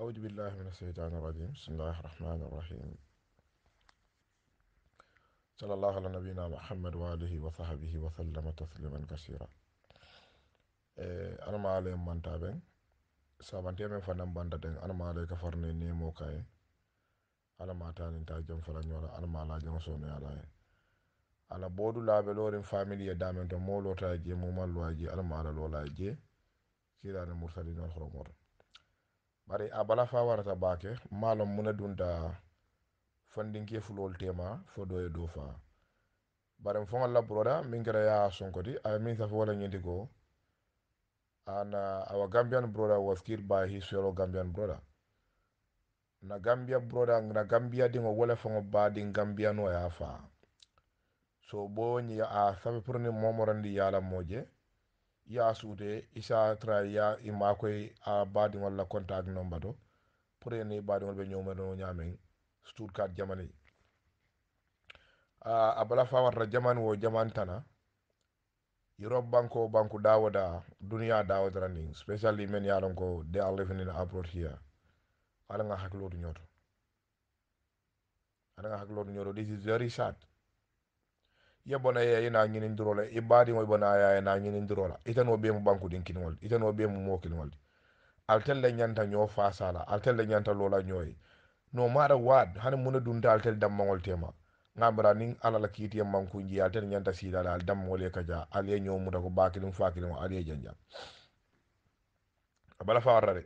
أعوذ بالله من الشيطان الرجيم بسم الله الرحمن الرحيم صلى الله على نبينا محمد وآله وصحبه وسلم تسليما كثيرا أنا ما علي من تابين سابنتي من فنان باندتين أنا ما علي كفرني نيمو كاي أنا ما تاني تاجم فلان ولا أنا ما لا جنسوني على ala bodu laabe lorin familiye damen to molotaje mumalluaje alama ala lolaje kirani mursalinol horomoto bari a bala fa warata baake maalon mune dunta fandinke fulol tema fo doye do fa bari fo la broda min kera ya sonkoti a min safa wala ñindi ko ana awa gambian broda was killed by his fellow gambian broda na gambia broda na gambia dingo wala fo fango ba din gambia no ya fa so bo nyi a sabe pour ni momorandi yala moje ya suute isa tra ya ima koy e, a baadiŋol la contact nomba to pour ene baadiŋol be ñowmeno ñaameŋ stuttgart jamani a, a bala fa jamani wo jaman tana europe banko banku dawo da duniya dawo tara niŋ specially men ye a loŋ ko they are living ala ŋa hakkilotu ñoto ala ŋa hakkilotu ñoto this is very sad ye bona ye ina ñinin durola i baadiŋo bona ya ina ñinin durola itano be mu bankudin kiniŋol di itano be mu moo kiniŋol di altel le ñanta ñoo faasala altel le ñanta loola ñooye no maata waad hani muna dunta altel dammaŋol tema ŋambara niŋ alla la kiitiye mankunji altel ñanta siilala al dammaŋol ye kaja al ye ñoo muta ko baakiliŋ faakiliŋo al ye janjaŋ a bala fawarta de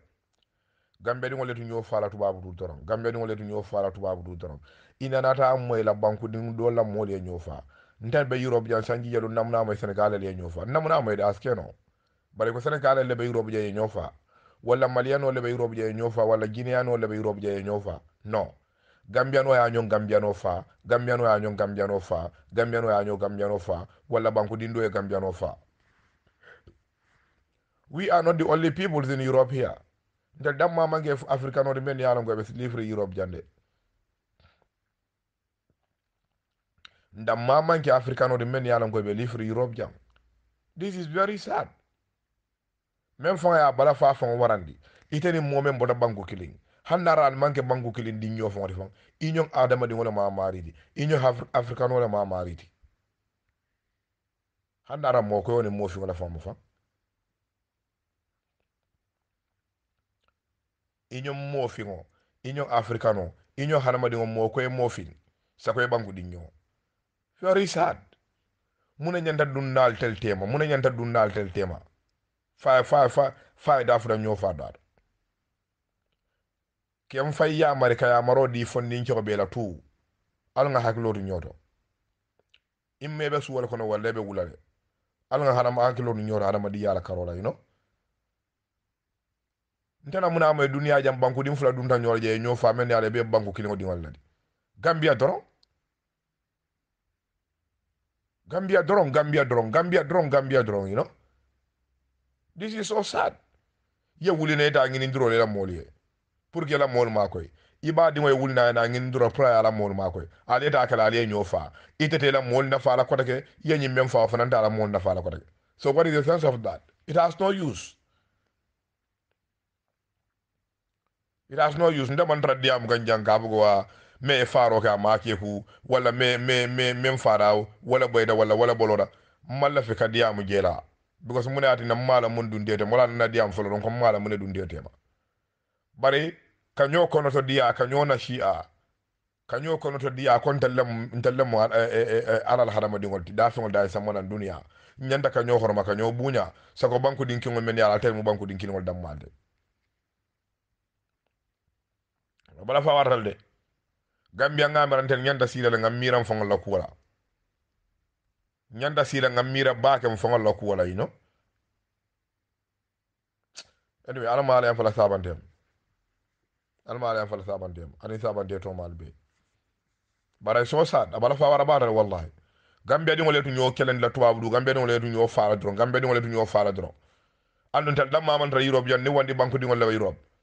gambediŋo le tu ñoo faala tubaabu dul doroŋ gambediŋo le tu ñoo faala tubaabu du doroŋ i nanata a moyi la bankudiŋ doolu la moolu ye ñoo faa nten be europe jan sanji jalu namna mai senegal le nyofa namna mai da aske no ko senegal le be europe je nyofa wala maliano le be europe je nyofa wala guineano le be europe je nyofa no gambiano ya nyon gambiano fa gambiano ya nyon gambiano fa gambiano ya nyon gambiano fa wala banku dindo e gambiano fa we are not the only peoples in europe here ntel damma mangi africanode men yalangoɓe livre europe jande ma manke africanoɗe men yalankoɓe livre europe jam this is very sad même faŋa ya bala fa faŋo warandi ite niŋ moo meŋ bota banku kiliŋ haŋ naara ali maŋ ke banku kiliŋ diŋñoo faŋo ti faŋ i ñoŋ adamadiŋo le maa maariti i ñoŋ afrikanoo le maa maariti haŋ naara moo koyo niŋ moo fiŋo le faŋo mu faŋ i ñoŋ moo fiŋo i ñoŋ afrikanoo koye moo sakoye banku diŋñoo yo risat muna ñanta ɗum ndal tel tema muna ñanta ɗum ndal tel tema faya faya fa faya e dafuda ñofa daɗa kem fay yamari ka yamaro di fondin ceko ɓeela tu alga hakkilotu ñoto immeɓe suwala kono walla ɓe wulale alga haɗama hakkilotu ñoto haɗama ɗi yala karola yino ntena munama e duniya jam banque ɗin fula ɗum ta ñoro je e ñofa men ala ɓe banque kilio ɗiwallade gambia doron Gambia drone, Gambia drone, Gambia drone, Gambia drone, you know. This is so sad. Ye wuli ne ta ngini ndro le la moli. Pour que la mol ma koy. Iba di moy wuli na na ngini ndro pra la mol ma koy. Ale ta kala ale nyo fa. Itete la mol na fa la kota ke ye nyi mem fa fa na la mol na fa la kota ke. So what is the sense of that? It has no use. It has no use. Nda man tradiam ganjang kabu wa me e faro ka ma ke hu wala me me me men farao wala boyda wala wala bolora malla fe kadiya mu jela because mun ati na mala mun dun dete mala na diam folo don ko mala mun dun dete ma bare kanyo kono to diya kanyo na shi'a kanyo kono to diya kon tallam tallam eh, eh, eh, alal harama dingol ti da fengol da samona duniya nyanda kanyo horma kanyo bunya sako banku din ngol men yala tel mu banku dinki ngol dammande bala fa wartal de gambia nga ngamiranten nyanda sila ngam miran foŋol la kuwala nyanda sila ngam mira bakem foŋol la kuwala ino anyway alama ala yan fala sabantem alama ala yan fala sabantem ani sabante tomal be bara so sa abala fa wara bara wallahi gambia dingo letu nyo kelen la tuwa du gambia di letu ñoo faala dron gambia di letu ñoo faala dron andon tal dam mamantara europe yon ni wandi banque dingo lewa europe